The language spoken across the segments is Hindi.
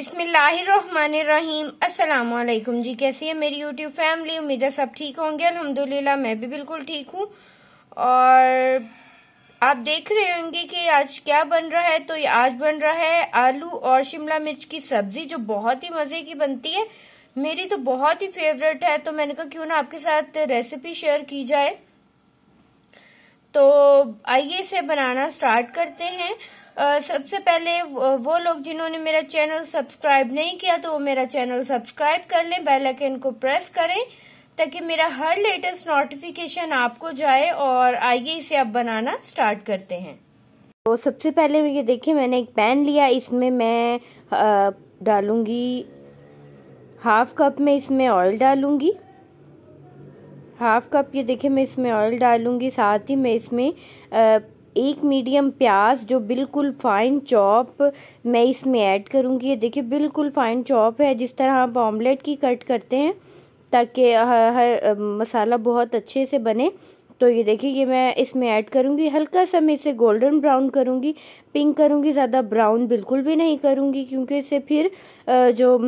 अस्सलाम वालेकुम जी कैसी है मेरी यूट्यूब फैमिली उम्मीद है सब ठीक होंगे अल्हम्दुलिल्लाह मैं भी बिल्कुल ठीक हूँ और आप देख रहे होंगे कि आज क्या बन रहा है तो ये आज बन रहा है आलू और शिमला मिर्च की सब्जी जो बहुत ही मज़े की बनती है मेरी तो बहुत ही फेवरेट है तो मैंने कहा क्यों ना आपके साथ रेसिपी शेयर की जाए तो आइए इसे बनाना स्टार्ट करते हैं आ, सबसे पहले वो लोग जिन्होंने मेरा चैनल सब्सक्राइब नहीं किया तो वो मेरा चैनल सब्सक्राइब कर लें बेल आइकन को प्रेस करें ताकि मेरा हर लेटेस्ट नोटिफिकेशन आपको जाए और आइए इसे आप बनाना स्टार्ट करते हैं तो सबसे पहले ये देखिए मैंने एक पैन लिया इसमें मैं डालूंगी हाफ कप में इसमें ऑयल डालूंगी हाफ़ कप ये देखिए मैं इसमें ऑयल डालूँगी साथ ही मैं इसमें एक मीडियम प्याज जो बिल्कुल फ़ाइन चॉप मैं इसमें ऐड करूँगी ये देखिए बिल्कुल फ़ाइन चॉप है जिस तरह आप ऑमलेट की कट करते हैं ताकि हर, मसाला बहुत अच्छे से बने तो ये देखिए ये मैं इसमें ऐड करूँगी हल्का सा मैं इसे गोल्डन ब्राउन करूँगी पिंक करूँगी ज़्यादा ब्राउन बिल्कुल भी नहीं करूँगी क्योंकि इससे फिर जो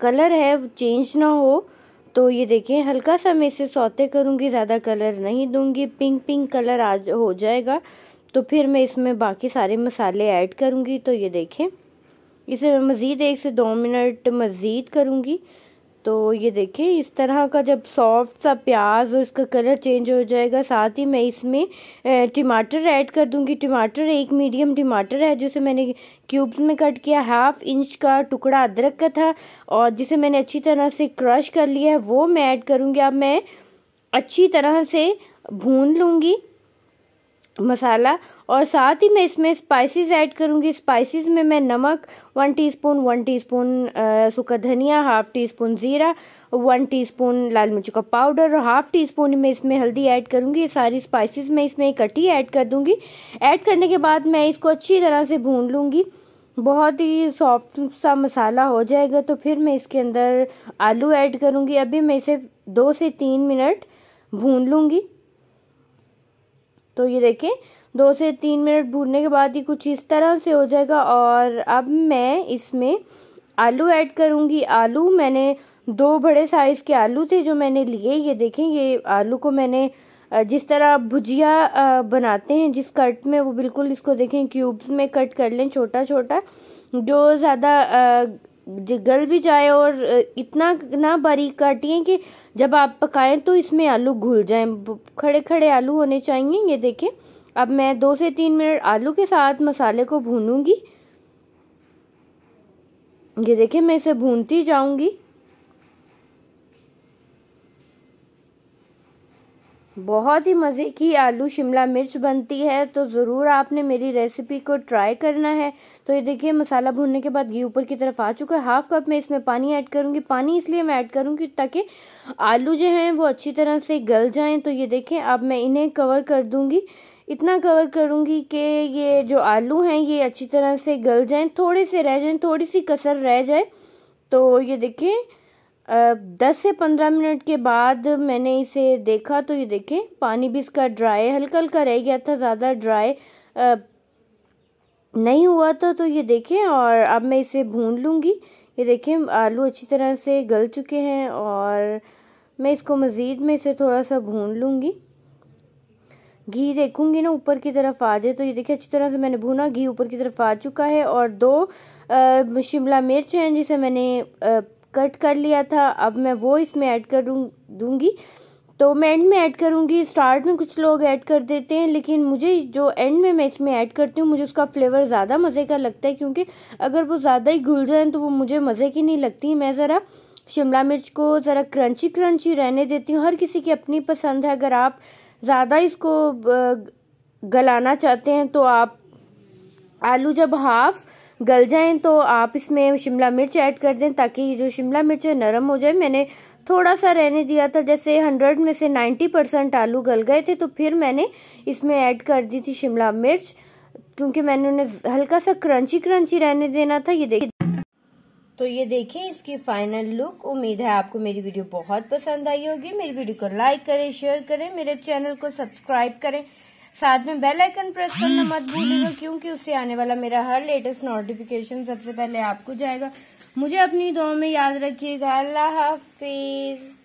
कलर है वो चेंज ना हो तो ये देखिए हल्का सा मैं इसे सौते करूँगी ज़्यादा कलर नहीं दूँगी पिंक पिंक कलर आज हो जाएगा तो फिर मैं इसमें बाकी सारे मसाले ऐड करूँगी तो ये देखें इसे मैं मज़ीद एक से दो मिनट मज़ीद करूँगी तो ये देखिए इस तरह का जब सॉफ्ट सा प्याज और इसका कलर चेंज हो जाएगा साथ ही मैं इसमें टमाटर ऐड कर दूंगी टमाटर एक मीडियम टमाटर है जिसे मैंने क्यूब्स में कट किया हाफ इंच का टुकड़ा अदरक का था और जिसे मैंने अच्छी तरह से क्रश कर लिया है वो मैं ऐड करूँगी अब मैं अच्छी तरह से भून लूँगी मसाला और साथ ही मैं इसमें स्पाइसेस ऐड करूँगी स्पाइसेस में मैं नमक वन टीस्पून वन टीस्पून सूखा धनिया हाफ़ टी स्पून ज़ीरा वन टीस्पून लाल मिर्च का पाउडर और हाफ़ टी स्पून मैं इसमें हल्दी ऐड करूँगी ये सारी स्पाइसेस मैं इसमें इकट्ठी ऐड कर दूँगी ऐड करने के बाद मैं इसको अच्छी तरह से भून लूँगी बहुत ही सॉफ्ट सा मसाला हो जाएगा तो फिर मैं इसके अंदर आलू ऐड करूँगी अभी मैं इसे दो से तीन मिनट भून लूँगी तो ये देखें दो से तीन मिनट भूनने के बाद ये कुछ इस तरह से हो जाएगा और अब मैं इसमें आलू ऐड करूँगी आलू मैंने दो बड़े साइज़ के आलू थे जो मैंने लिए ये देखें ये आलू को मैंने जिस तरह भुजिया बनाते हैं जिस कट में वो बिल्कुल इसको देखें क्यूब्स में कट कर लें छोटा छोटा जो ज़्यादा गल भी जाए और इतना ना बारीक काटिए कि जब आप पकाएं तो इसमें आलू घुल जाए खड़े खड़े आलू होने चाहिए ये देखें अब मैं दो से तीन मिनट आलू के साथ मसाले को भूनूंगी ये देखें मैं इसे भूनती जाऊंगी बहुत ही मज़े की आलू शिमला मिर्च बनती है तो ज़रूर आपने मेरी रेसिपी को ट्राई करना है तो ये देखिए मसाला भूनने के बाद घी ऊपर की तरफ आ चुका है हाफ कप में इसमें पानी ऐड करूँगी पानी इसलिए मैं ऐड करूँगी ताकि आलू जो हैं वो अच्छी तरह से गल जाएं तो ये देखें अब मैं इन्हें कवर कर दूँगी इतना कवर करूँगी कि ये जो आलू हैं ये अच्छी तरह से गल जाएँ थोड़े से रह जाएँ थोड़ी सी कसर रह जाए तो ये देखें दस से पंद्रह मिनट के बाद मैंने इसे देखा तो ये देखें पानी भी इसका ड्राई हल्का हल्का रह गया था ज़्यादा ड्राई नहीं हुआ था तो ये देखें और अब मैं इसे भून लूँगी ये देखें आलू अच्छी तरह से गल चुके हैं और मैं इसको मज़ीद में इसे थोड़ा सा भून लूँगी घी देखूंगी ना ऊपर की तरफ आ जाए तो ये देखिए अच्छी तरह से मैंने भुना घी ऊपर की तरफ आ चुका है और दो शिमला मिर्च हैं जिसे मैंने आ, कट कर लिया था अब मैं वो इसमें ऐड करूँ दूँगी तो मैं एंड में ऐड करूँगी स्टार्ट में कुछ लोग ऐड कर देते हैं लेकिन मुझे जो एंड में मैं इसमें ऐड करती हूँ मुझे उसका फ्लेवर ज़्यादा मज़े का लगता है क्योंकि अगर वो ज़्यादा ही घुल जाए तो वो मुझे मज़े की नहीं लगती मैं ज़रा शिमला मिर्च को ज़रा क्रंची क्रंची रहने देती हूँ हर किसी की अपनी पसंद है अगर आप ज़्यादा इसको गलाना चाहते हैं तो आप आलू जब हाफ़ गल जाएँ तो आप इसमें शिमला मिर्च ऐड कर दें ताकि ये जो शिमला मिर्च है नरम हो जाए मैंने थोड़ा सा रहने दिया था जैसे 100 में से 90 परसेंट आलू गल गए थे तो फिर मैंने इसमें ऐड कर दी थी शिमला मिर्च क्योंकि मैंने उन्हें हल्का सा क्रंची क्रंची रहने देना था ये देखिए तो ये देखें इसकी फाइनल लुक उम्मीद है आपको मेरी वीडियो बहुत पसंद आई होगी मेरी वीडियो को लाइक करें शेयर करें मेरे चैनल को सब्सक्राइब करें साथ में बेल आइकन प्रेस करना मत भूलिएगा हम्म। क्योंकि उससे आने वाला मेरा हर लेटेस्ट नोटिफिकेशन सबसे पहले आपको जाएगा मुझे अपनी दुआ में याद रखिएगा अल्लाह हाफिज